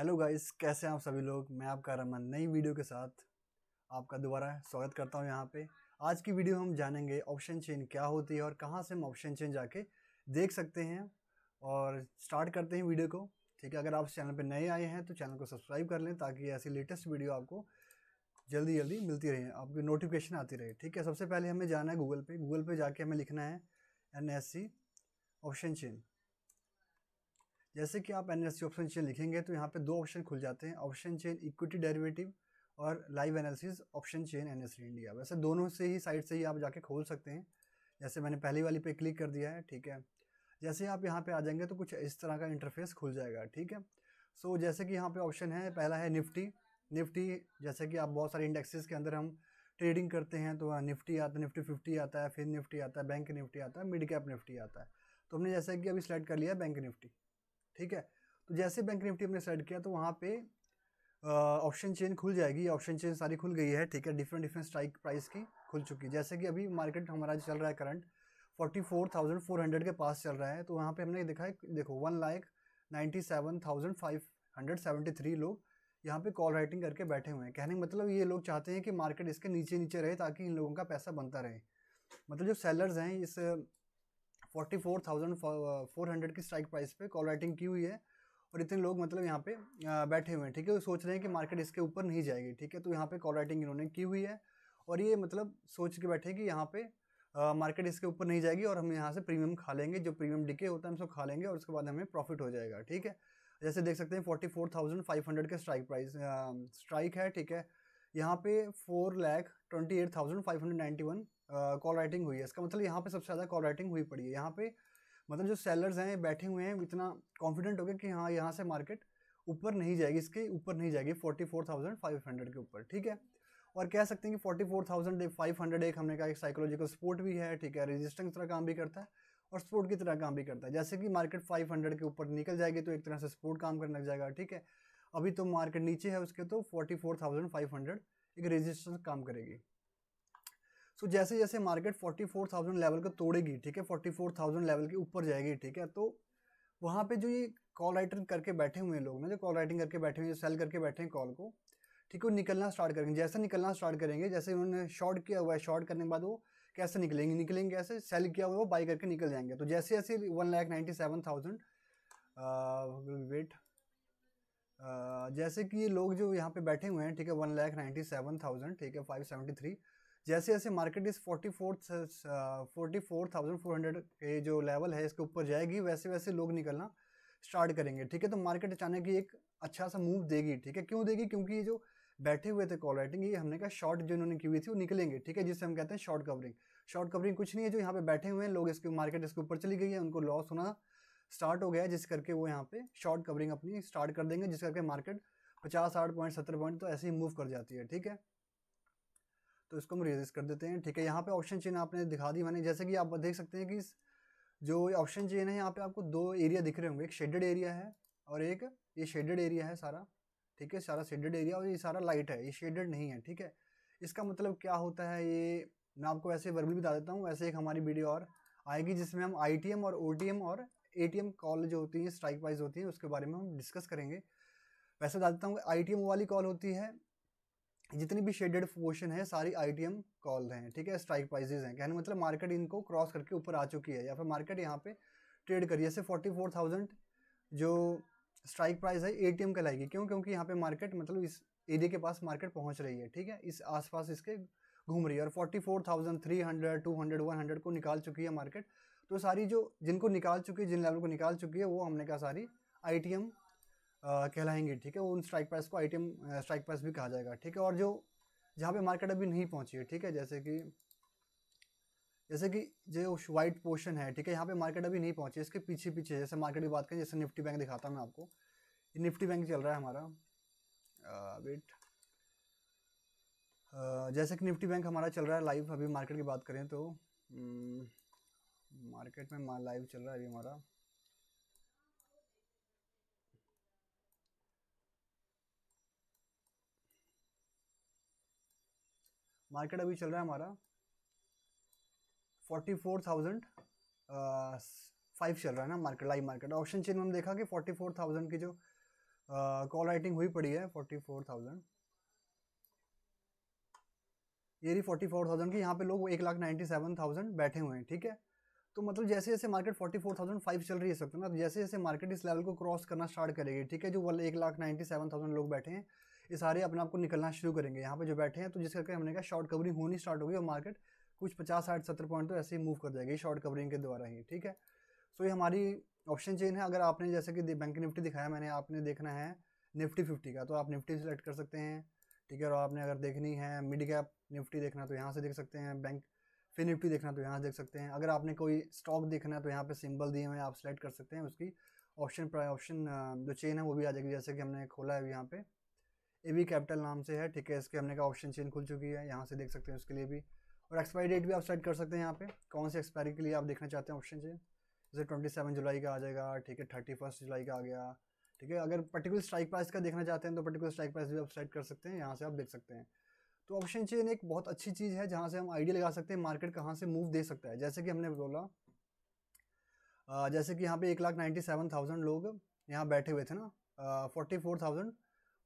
hello guys कैसे हैं आप सभी लोग मैं आपका रमन नई वीडियो के साथ आपका दोबारा स्वागत करता हूं यहां पे आज की वीडियो हम जानेंगे ऑप्शन चेन क्या होती है और कहां से हम ऑप्शन चेन जाके देख सकते हैं और स्टार्ट करते हैं वीडियो को ठीक है अगर आप चैनल पर नए आए हैं तो चैनल को सब्सक्राइब कर लें ताकि ऐसी लेटेस्ट वीडियो आपको जल्दी जल्दी मिलती रहे आपकी नोटिफिकेशन आती रहे ठीक है सबसे पहले हमें जाना है गूगल पे गूगल पे जाके हमें लिखना है एन ऑप्शन चेन जैसे कि आप एन ऑप्शन चेन लिखेंगे तो यहाँ पे दो ऑप्शन खुल जाते हैं ऑप्शन चेन इक्विटी डेरिवेटिव और live analysis option chain in India वैसे दोनों से ही साइड से ही आप जाके खोल सकते हैं जैसे मैंने पहली वाली पे क्लिक कर दिया है ठीक है जैसे आप यहाँ पे आ जाएंगे तो कुछ इस तरह का इंटरफेस खुल जाएगा ठीक है सो so, जैसे कि यहाँ पे ऑप्शन है पहला है निफ्टी निफ्टी जैसे कि आप बहुत सारे इंडेक्सेस के अंदर हम ट्रेडिंग करते हैं तो निफ्टी आता है निफ्टी फिफ्टी आता है फिर निफ्टी आता है बैंक निफ्टी आता है मिड कैप निफ्टी आता है तो हमने जैसे कि अभी सेलेक्ट कर लिया बैंक निफ्टी ठीक है तो जैसे बैंक निफ्टी हमने सेट किया तो वहाँ पे ऑप्शन चेन खुल जाएगी ऑप्शन चेन सारी खुल गई है ठीक है डिफरेंट डिफरेंट स्ट्राइक प्राइस की खुल चुकी है जैसे कि अभी मार्केट हमारा चल रहा है करंट 44,400 के पास चल रहा है तो वहाँ पे हमने देखा है देखो one lakh ninety seven thousand five hundred seventy three लोग यहाँ पे कॉल राइटिंग करके बैठे हुए हैं कहने का मतलब ये लोग चाहते हैं कि मार्केट इसके नीचे नीचे रहे ताकि इन लोगों का पैसा बनता रहे मतलब जो सेलर्स हैं इस forty four thousand four hundred की स्ट्राइक प्राइस पे कॉल राइटिंग की हुई है और इतने लोग मतलब यहाँ पे बैठे हुए हैं ठीक है वो सोच रहे हैं कि मार्केट इसके ऊपर नहीं जाएगी ठीक है तो यहाँ पे कॉल राइटिंग इन्होंने की हुई है और ये मतलब सोच के बैठे कि यहाँ पे मार्केट इसके ऊपर नहीं जाएगी और हम यहाँ से प्रीमियम खा लेंगे जो प्रीमियम डिके होता है हम सब खा लेंगे और उसके बाद हमें प्रॉफिट हो जाएगा ठीक है जैसे देख सकते हैं forty four thousand five hundred का स्ट्राइक प्राइस स्ट्राइक है ठीक है यहाँ पे four lakh twenty eight thousand five hundred ninety one call writing हुई है इसका मतलब यहाँ पे सबसे ज़्यादा कॉल राइटिंग हुई पड़ी है यहाँ पे मतलब जो सेलर्स हैं बैठे हुए हैं इतना कॉन्फिडेंट हो गए कि हाँ यहाँ से मार्केट ऊपर नहीं जाएगी इसके ऊपर नहीं जाएगी forty four thousand five hundred के ऊपर ठीक है और कह सकते हैं कि forty four thousand five hundred एक हमने कहा एक साइकोलॉजिकल सपोर्ट भी है ठीक है रजिस्टेंस की तरह काम भी करता है और सपोर्ट की तरह काम भी करता है जैसे कि मार्केट फाइव हंड्रेड के ऊपर निकल जाएगी तो एक तरह से सपोर्ट काम करने लग जाएगा ठीक है अभी तो मार्केट नीचे है उसके तो forty four thousand five hundred एक रेजिस्टेंस काम करेगी सो so, जैसे जैसे मार्केट 44,000 लेवल को तोड़ेगी ठीक है 44,000 लेवल के ऊपर जाएगी ठीक है तो वहाँ पे जो ये कॉल राइटर करके बैठे हुए हैं लोग ना जो कॉल राइटिंग करके बैठे हुए हैं जो सेल करके बैठे हैं कॉल को ठीक है वो निकलना स्टार्ट करेंगे जैसे निकलना स्टार्ट करेंगे जैसे उन्होंने शॉर्ट किया हुआ है शॉर्ट करने के बाद वो कैसे निकलेंगे निकलेंगे कैसे सेल किया हुआ है वो बाई करके निकल जाएंगे तो जैसे जैसे one lakh ninety seven thousand wait जैसे कि ये लोग जो यहाँ पे बैठे हुए हैं ठीक है one lakh ninety seven thousand ठीक है फाइव सेवेंटी थ्री जैसे जैसे मार्केट इस forty forty four thousand four hundred के जो लेवल है इसके ऊपर जाएगी वैसे वैसे लोग निकलना स्टार्ट करेंगे ठीक है तो मार्केट अचानक ही एक अच्छा सा मूव देगी ठीक है क्यों देगी क्योंकि ये जो बैठे हुए थे कॉल राइटिंग ये हमने कहा शॉर्ट जो इन्होंने की हुई थी वो निकलेंगे ठीक है जिसे हम कहते हैं शॉर्ट कवरिंग शॉर्ट कवरिंग कुछ नहीं है जो यहाँ पे बैठे हुए हैं लोग इसके मार्केट इसके ऊपर चली गई है उनको लॉस होना स्टार्ट हो गया है जिस करके वो यहाँ पे शॉर्ट कवरिंग अपनी स्टार्ट कर देंगे जिस करके मार्केट पचास साठ पॉइंट सत्तर पॉइंट तो ऐसे ही मूव कर जाती है ठीक है तो इसको हम रेजिस्ट कर देते हैं ठीक है यहाँ पे ऑप्शन चेन आपने दिखा दी मैंने जैसे कि आप देख सकते हैं कि जो ऑप्शन चेन है यहाँ पे आपको दो एरिया दिख रहे होंगे एक शेडेड एरिया है और एक ये शेडेड एरिया है सारा ठीक है सारा शेडेड एरिया और ये सारा लाइट है ये शेडेड नहीं है ठीक है इसका मतलब क्या होता है ये मैं आपको वैसे वर्बल बता देता हूँ वैसे एक हमारी वीडियो और आएगी जिसमें हम आई और ओ और ए कॉल जो होती है स्ट्राइक वाइज होती है उसके बारे में हम डिस्कस करेंगे वैसे बता देता हूँ आई वाली कॉल होती है जितनी भी शेडेड पोर्शन है सारी आई टी एम कॉल हैं ठीक है स्ट्राइक प्राइजेज हैं कहने मतलब मार्केट इनको क्रॉस करके ऊपर आ चुकी है या फिर मार्केट यहाँ पे ट्रेड करिए जैसे फोर्टी फोर थाउजेंड जो स्ट्राइक प्राइस है ए टी एम कहलाएगी क्यों क्योंकि यहाँ पे मार्केट मतलब इस एरिया के पास मार्केट पहुँच रही है ठीक है इस आसपास इसके घूम रही है और forty four thousand three hundred two hundred one hundred को निकाल चुकी है मार्केट तो सारी जो जिनको निकाल चुकी है जिन लेवल को निकाल चुकी है वो हमने कहा सारी आई टी एम कहलाएंगे ठीक है उन स्ट्राइक प्राइस को आइटम स्ट्राइक प्राइस भी कहा जाएगा ठीक है और जो जहाँ पे मार्केट अभी नहीं पहुँची है ठीक है जैसे कि जैसे कि जो वाइट पोर्शन है ठीक है यहाँ पे मार्केट अभी नहीं पहुँची इसके पीछे पीछे जैसे मार्केट की बात करें जैसे निफ्टी बैंक दिखाता हूँ मैं आपको निफ्टी बैंक चल रहा है हमारा वेट जैसे कि निफ्टी बैंक हमारा चल रहा है लाइव अभी मार्केट की बात करें तो मार्केट हम्म, में लाइव चल रहा है अभी हमारा मार्केट अभी चल रहा है हमारा फोर्टी फोर थाउजेंड फाइव चल रहा है ना market live market option chain में हम देखा कि फोर्टी फोर थाउजेंड की जो कॉल uh, राइटिंग हुई पड़ी है फोर्टी फोर थाउजेंड ये रही फोर्टी फोर थाउजेंड की यहाँ पे लोग एक लाख नाइन्टी सेवन थाउजेंड बैठे हुए हैं ठीक है तो मतलब जैसे जैसे market forty four thousand five चल रही है सकते ना तो जैसे जैसे मार्केट इस लेवल को क्रॉस करना स्टार्ट करेगी ठीक है जो वाले एक लाख नाइन्टी सेवन थाउजेंड लोग बैठे हैं ये सारे अपने आपको निकलना शुरू करेंगे यहाँ पे जो बैठे हैं तो जिस करके हमने कहा शॉर्ट कवरिंग होनी स्टार्ट होगी और मार्केट कुछ पचास साठ सत्तर पॉइंट तो ऐसे ही मूव कर जाएगी शॉर्ट कवरिंग के द्वारा ही ठीक है सो ये हमारी ऑप्शन चेन है अगर आपने जैसे कि बैंक निफ्टी दिखाया मैंने आपने देखना है निफ्टी फिफ्टी का तो आप निफ्टी सेलेक्ट कर सकते हैं ठीक है और आपने अगर देखनी है मिड कैप निफ्टी देखना तो यहाँ से देख सकते हैं बैंक फिर निफ्टी देखना तो यहाँ से देख सकते हैं अगर आपने कोई स्टॉक देखना है तो यहाँ पे सिंबल दिए हुए हैं आप सेलेक्ट कर सकते हैं उसकी ऑप्शन ऑप्शन जो चेन है वो भी आ जाएगी जैसे कि हमने खोला है यहाँ पे ए बी कैपिटल नाम से है ठीक है इसके हमने का ऑप्शन चेन खुल चुकी है यहाँ से देख सकते हैं उसके लिए भी और एक्सपायरी डेट भी आप सेट कर सकते हैं यहाँ पे कौन से एक्सपायरी के लिए आप देखना चाहते हैं ऑप्शन चेन जैसे ट्वेंटी सेवन जुलाई का आ जाएगा ठीक है थर्टी फर्स्ट जुलाई का आ गया ठीक है अगर पर्टिकुलर स्ट्राइक प्राइस का देखना चाहते हैं तो पर्टिकुलर स्ट्राइक प्राइस भी आप सेट कर सकते हैं यहाँ से आप देख सकते हैं तो ऑप्शन चेन एक बहुत अच्छी चीज़ है जहाँ से हम आइडिया लगा सकते हैं मार्केट कहाँ से मूव दे सकता है जैसे कि हमने बोला जैसे कि यहाँ पे एक लाख नाइन्टी सेवन थाउजेंड लोग यहाँ बैठे हुए थे ना forty four thousand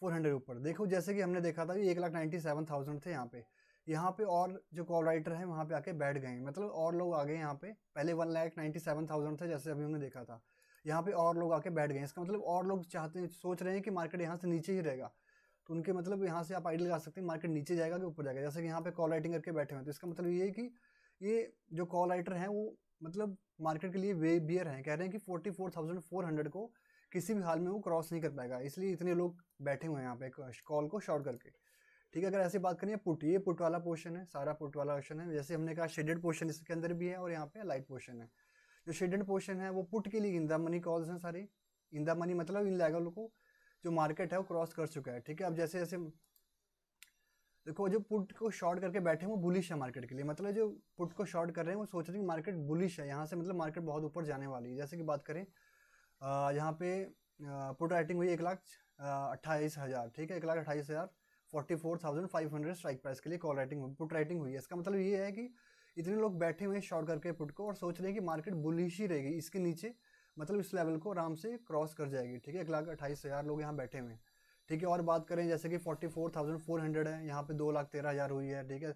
four hundred ऊपर देखो जैसे कि हमने देखा था कि एक लाख नाइन्टी सेवन थाउजेंड थे यहाँ पे यहाँ पे और जो कॉल राइटर हैं वहाँ पे आके बैठ गए मतलब और लोग आ गए यहाँ पे पहले one lakh ninety seven thousand थे जैसे अभी हमने देखा था यहाँ पे और लोग आके बैठ गए इसका मतलब और लोग चाहते हैं सोच रहे हैं कि मार्केट यहाँ से नीचे ही रहेगा तो उनके मतलब यहाँ से आप आइडल लगा सकते हैं मार्केट नीचे जाएगा कि ऊपर जाएगा जैसे कि यहाँ पे कॉल राइटिंग करके बैठे हुए हैं तो इसका मतलब ये है कि ये जो कॉल राइटर हैं वो मतलब मार्केट के लिए वे बियर हैं कह रहे हैं कि forty four thousand four hundred को किसी भी हाल में वो क्रॉस नहीं कर पाएगा इसलिए इतने लोग बैठे हुए हैं यहाँ पे कॉल को शॉर्ट करके ठीक है अगर ऐसी बात करें पुट ये पुट वाला पोर्शन है सारा पुट वाला पोर्शन है जैसे हमने कहा शेडेड पोर्शन इसके अंदर भी है और यहाँ पे लाइट पोर्शन है जो शेडेड पोर्शन है वो पुट के लिए इंदा मनी कॉल्स हैं सारी इंदा मनी मतलब इन लेवल को जो मार्केट है वो क्रॉस कर चुका है ठीक है अब जैसे जैसे देखो जो पुट को शॉर्ट करके बैठे हैं वो बुलिश है मार्केट के लिए मतलब जो पुट को शॉर्ट कर रहे हैं वो सोच रहे हैं कि मार्केट बुलिश है यहाँ से मतलब मार्केट बहुत ऊपर जाने वाली है जैसे कि बात करें यहाँ पे पुट राइटिंग हुई एक लाख अट्ठाईस हज़ार ठीक है एक लाख अट्ठाईस हज़ार forty four thousand five hundred strike price के लिए कॉल राइटिंग पुट राइटिंग हुई है इसका मतलब ये है कि इतने लोग बैठे हुए हैं शॉर्ट करके पुट को और सोच रहे हैं कि मार्केट बुलिश ही रहेगी इसके नीचे मतलब इस लेवल को आराम से क्रॉस कर जाएगी ठीक है एक लाख अट्ठाईस हज़ार लोग यहाँ बैठे हुए हैं ठीक है और बात करें जैसे कि forty four thousand four hundred है यहाँ पे दो लाख तेरह हज़ार हुई है ठीक है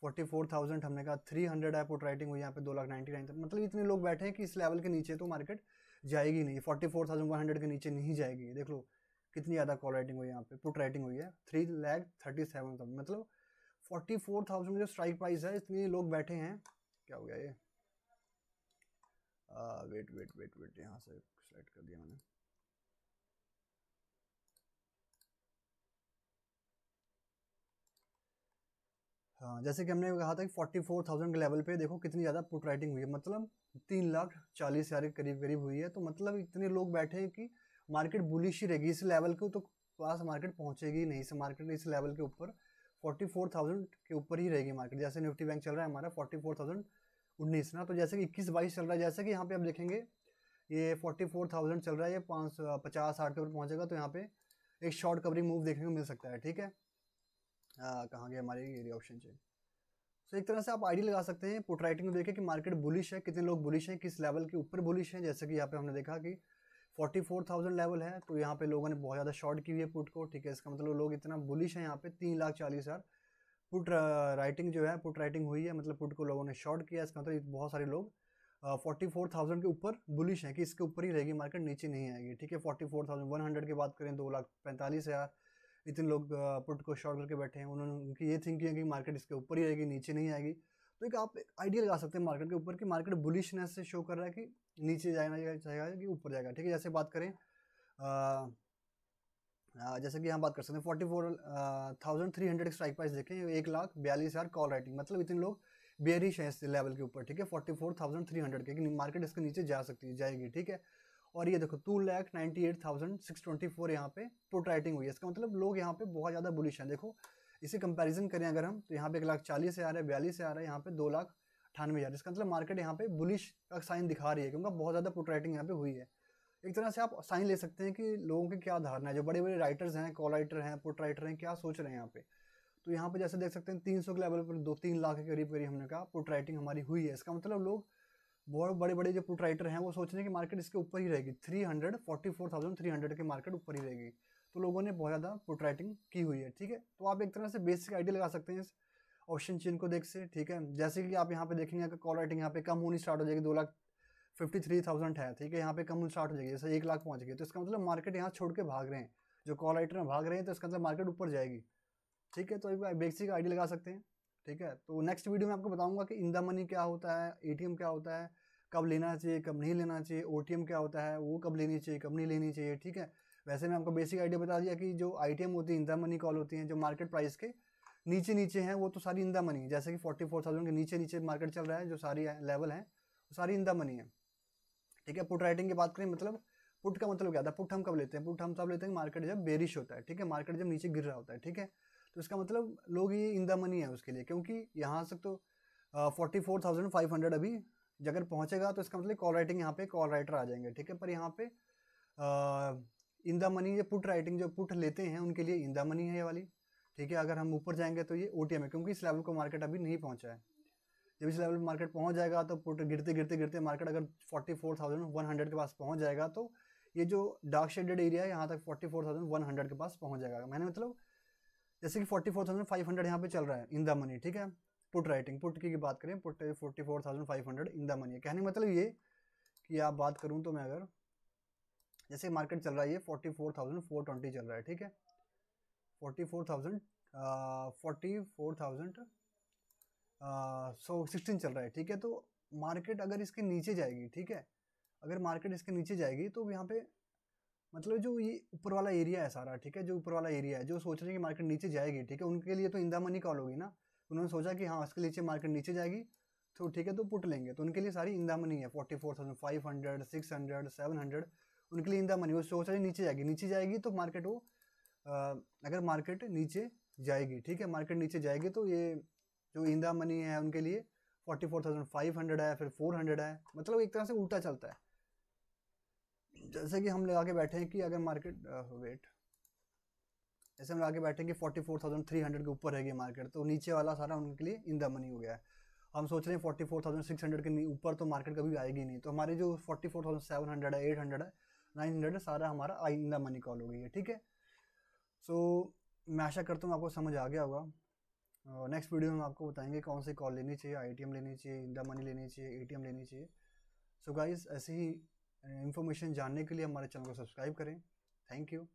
फोर्टी फोर थाउजेंड हमने कहा थ्री हंड्रेड है पुट राइटिंग हुई यहाँ पे दो लाख नाइन्टी नाइन मतलब इतने लोग बैठे हैं कि इस लेवल के नीचे तो मार्केट जाएगी नहीं forty four thousand one hundred के नीचे नहीं जाएगी देख लो कितनी ज़्यादा कॉल राइटिंग हुई यहाँ पे पुट राइटिंग हुई है three lakh thirty seven thousand मतलब फोर्टी फोर थाउजेंड जो स्ट्राइक प्राइस है इतने लोग बैठे हैं क्या हो गया ये वेट वेट वेट वेट यहाँ से स्लाइड कर दिया मैंने हाँ, जैसे कि हमने कहा था कि फोर्टी फोर थाउजेंड के लेवल पे देखो कितनी ज़्यादा पुट राइटिंग हुई है मतलब तीन लाख चालीस हज़ार के करीब करीब हुई है तो मतलब इतने लोग बैठे हैं कि मार्केट बुलिश ही रहेगी इस लेवल को तो पास मार्केट पहुँचेगी नहीं इस मार्केट इस लेवल के ऊपर फोर्टी फोर थाउजेंड के ऊपर ही रहेगी मार्केट जैसे निफ्टी बैंक चल रहा है हमारा फोर्टी फोर थाउजेंड उन्नीस ना तो जैसे कि इक्कीस बाईस चल रहा है जैसे कि यहाँ पे आप देखेंगे ये फोर्टी फोर थाउजेंड चल रहा है ये पाँच पचास साठ के ऊपर पहुँचेगा तो यहाँ पे एक शॉर्ट कवरिंग मूव देखने को मिल सकता है ठीक है हाँ, कहाँ गए हमारे ये ऑप्शन चेन सो एक तरह से आप आईडी लगा सकते हैं पुट राइटिंग में देखें कि मार्केट बुलिश है कितने लोग बुलिश हैं किस लेवल के ऊपर बुलिश हैं जैसे कि यहाँ पे हमने देखा कि 44,000 लेवल है तो यहाँ पे लोगों ने बहुत ज़्यादा शॉर्ट की हुई है पुट को ठीक है इसका मतलब लोग इतना बुलिश है यहाँ पे तीन लाख चालीस हज़ार पुट राइटिंग uh, जो है पुट राइटिंग हुई है मतलब पुट को लोगों ने शॉर्ट किया इसका मतलब बहुत सारे लोग फोर्टी फोर थाउजेंड के ऊपर बुलिश है कि इसके ऊपर ही रहेगी मार्केट नीचे नहीं आएगी ठीक है forty four thousand one hundred की बात करें दो लाख पैंतालीस हज़ार इतने लोग पुट को शॉर्ट करके बैठे हैं उन्होंने उनकी ये थिंकिंग है कि मार्केट इसके ऊपर ही आएगी नीचे नहीं आएगी तो एक आप आइडिया लगा सकते हैं मार्केट के ऊपर कि मार्केट बुलिशनेस से शो कर रहा है कि नीचे जाएगा जाएगा कि ऊपर जाएगा ठीक है जैसे बात करें जैसे कि हम बात कर सकते हैं forty four thousand three hundred strike price देखें एक लाख बयालीस हज़ार कॉल राइटिंग मतलब इतने लोग बेरिश हैं इस लेवल के ऊपर ठीक है forty four thousand three hundred के मार्केट इसके नीचे जा सकती है जाएगी ठीक है और ये देखो two lakh ninety eight thousand six twenty four यहाँ पे राइटिंग हुई है इसका मतलब लोग यहाँ पे बहुत ज़्यादा बुलिश हैं देखो इसे कंपैरिजन करें अगर हम तो यहाँ पे एक लाख चालीस हज़ार है बयालीस हज़ार है यहाँ पे दो लाख अठानवे हज़ार इसका मतलब मार्केट यहाँ पे बुलिश का साइन दिखा रही है क्योंकि बहुत ज़्यादा राइटिंग यहाँ पे हुई है एक तरह से आप साइन ले सकते हैं कि लोगों की क्या धारणा है जो बड़े बड़े राइटर्स हैं कॉल राइटर हैं पुट राइटर हैं क्या सोच रहे हैं यहाँ पे तो यहाँ पे जैसे देख सकते हैं तीन सौ के लेवल पर दो तीन लाख के करीब करीब हमने कहा पुट राइटिंग हमारी हुई है इसका मतलब लोग बहुत बड़े बड़े जो पुट राइटर हैं वो सोच रहे हैं कि मार्केट इसके ऊपर ही रहेगी three hundred forty four thousand three hundred के मार्केट ऊपर ही रहेगी तो लोगों ने बहुत ज़्यादा पुट राइटिंग की हुई है ठीक है तो आप एक तरह से बेसिक आइडिया लगा सकते हैं इस ऑप्शन चेन को देख से ठीक है जैसे कि आप यहाँ पे देखेंगे अगर कॉल राइटिंग यहाँ पे कम होनी स्टार्ट हो जाएगी दो लाख फिफ्टी थ्री थाउजेंड है ठीक है यहाँ पे कम होनी स्टार्ट हो जाएगी जैसे एक लाख पहुँच गई तो इसका मतलब मार्केट यहाँ छोड़ के भाग रहे हैं जो कॉल राइटर भाग रहे हैं तो इसका मतलब मार्केट ऊपर जाएगी ठीक है तो एक बेसिक आइडिया लगा सकते हैं ठीक है तो नेक्स्ट वीडियो में आपको बताऊंगा कि इन द मनी क्या होता है ए क्या होता है कब लेना चाहिए कब नहीं लेना चाहिए ओ क्या होता है वो कब लेनी चाहिए कब नहीं लेनी चाहिए ठीक है वैसे मैं आपको बेसिक आइडिया बता दिया कि जो आई होती है इंदा मनी कॉल होती हैं जो मार्केट प्राइस के नीचे नीचे हैं वो तो सारी इंदा मनी जैसे कि फोर्टी फोर थाउजेंड के नीचे नीचे मार्केट चल रहा है जो सारी लेवल है वो सारी इंदा मनी है ठीक है पुट राइटिंग की बात करें मतलब पुट का मतलब क्या था पुट हम कब लेते हैं पुट हम तब लेते हैं मार्केट जब बेरिश होता है ठीक है मार्केट जब नीचे गिर रहा होता है ठीक है तो इसका मतलब लोग ये इन द मनी है उसके लिए क्योंकि यहाँ तक तो forty four thousand five hundred अभी अगर पहुँचेगा तो इसका मतलब कॉल राइटिंग यहाँ पे कॉल राइटर आ जाएंगे ठीक है पर यहाँ पे इन द मनी ये पुट राइटिंग जो पुट लेते हैं उनके लिए इन द मनी है ये वाली ठीक है अगर हम ऊपर जाएंगे तो ये ओ है क्योंकि इस लेवल को मार्केट अभी नहीं पहुँचा है जब इस लेवल पर मार्केट पहुँच जाएगा तो पुट गिरते गिरते गिरते मार्केट अगर forty four thousand one hundred के पास पहुँच जाएगा तो ये जो डार्क शेडेड एरिया है यहाँ तक forty four thousand one hundred के पास पहुँच जाएगा मैंने मतलब जैसे कि forty four thousand five hundred यहाँ पे चल रहा है इन द मनी ठीक है पुट राइटिंग पुट की बात करें put forty four thousand five hundred in the money कहने का मतलब ये कि आप बात करूँ तो मैं अगर जैसे मार्केट चल रहा है ये forty four thousand four twenty चल रहा है ठीक है forty four thousand forty four thousand so sixteen चल रहा है ठीक है तो मार्केट अगर इसके नीचे जाएगी ठीक है अगर मार्केट इसके नीचे जाएगी तो यहाँ पे मतलब जो ये ऊपर वाला एरिया है सारा ठीक है जो ऊपर वाला एरिया है जो सोच रहे हैं कि मार्केट नीचे जाएगी ठीक है उनके लिए तो इंदा मनी कॉल होगी ना उन्होंने सोचा कि हाँ उसके नीचे मार्केट नीचे जाएगी तो ठीक है तो पुट लेंगे तो उनके लिए सारी इंदा मनी है forty four thousand five hundred six hundred seven hundred उनके लिए इंदा मनी वो सोच रहे नीचे जाएगी नीचे जाएगी तो मार्केट वो अगर मार्केट नीचे जाएगी ठीक है मार्केट नीचे जाएगी तो ये जो इंदा मनी है उनके लिए forty four thousand five hundred है फिर फोर हंड्रेड है मतलब एक तरह से उल्टा चलता है जैसे कि हम लगा के बैठे हैं कि अगर मार्केट वेट जैसे हम लगा के बैठे हैं कि forty four thousand three hundred के ऊपर है मार्केट तो नीचे वाला सारा उनके लिए इन द मनी हो गया है हम सोच रहे हैं forty four thousand six hundred के ऊपर तो मार्केट कभी आएगी नहीं तो हमारी जो forty four thousand seven hundred है एट हंड्रेड है नाइन हंड्रेड है सारा हमारा I in the money call हो गई है ठीक है सो so, मैं आशा करता हूँ आपको समझ आ गया होगा नेक्स्ट वीडियो में आपको बताएंगे कौन सी कॉल लेनी चाहिए आई लेनी चाहिए द मनी लेनी चाहिए ए लेनी चाहिए सो गाइज ऐसे ही इन्फॉर्मेशन जानने के लिए हमारे चैनल को सब्सक्राइब करें थैंक यू